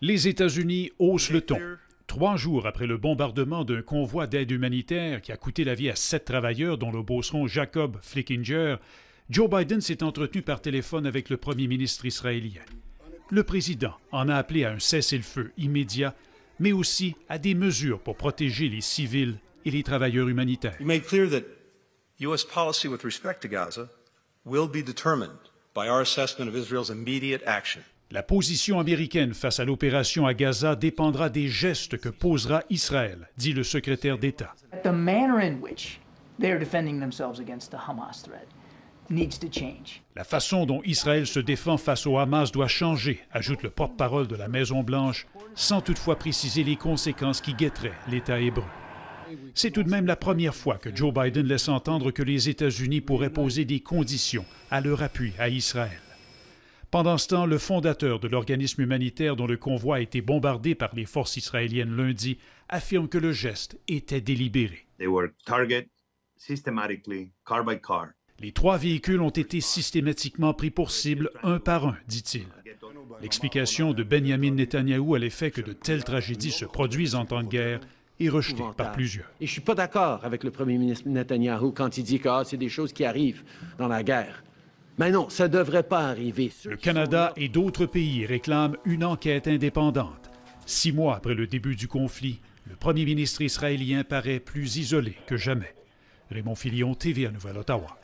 Les États-Unis haussent le ton. Trois jours après le bombardement d'un convoi d'aide humanitaire qui a coûté la vie à sept travailleurs, dont le bosseron Jacob Flickinger, Joe Biden s'est entretenu par téléphone avec le premier ministre israélien. Le président en a appelé à un cessez-le-feu immédiat, mais aussi à des mesures pour protéger les civils et les travailleurs humanitaires. La position américaine face à l'opération à Gaza dépendra des gestes que posera Israël, dit le secrétaire d'État. La façon dont Israël se défend face au Hamas doit changer, ajoute le porte-parole de la Maison Blanche, sans toutefois préciser les conséquences qui guetteraient l'État hébreu. C'est tout de même la première fois que Joe Biden laisse entendre que les États-Unis pourraient poser des conditions à leur appui à Israël. Pendant ce temps, le fondateur de l'organisme humanitaire dont le convoi a été bombardé par les forces israéliennes lundi affirme que le geste était délibéré. Les trois véhicules ont été systématiquement pris pour cible un par un, dit-il. L'explication de Benjamin Netanyahou à l'effet que de telles tragédies se produisent en temps de guerre et rejeté par plusieurs. Et je suis pas d'accord avec le premier ministre Netanyahu quand il dit que ah, c'est des choses qui arrivent dans la guerre. Mais non, ça ne devrait pas arriver. le Canada et d'autres pays réclament une enquête indépendante. Six mois après le début du conflit, le premier ministre israélien paraît plus isolé que jamais. Raymond Filion, TVA Nouvelle-Ottawa.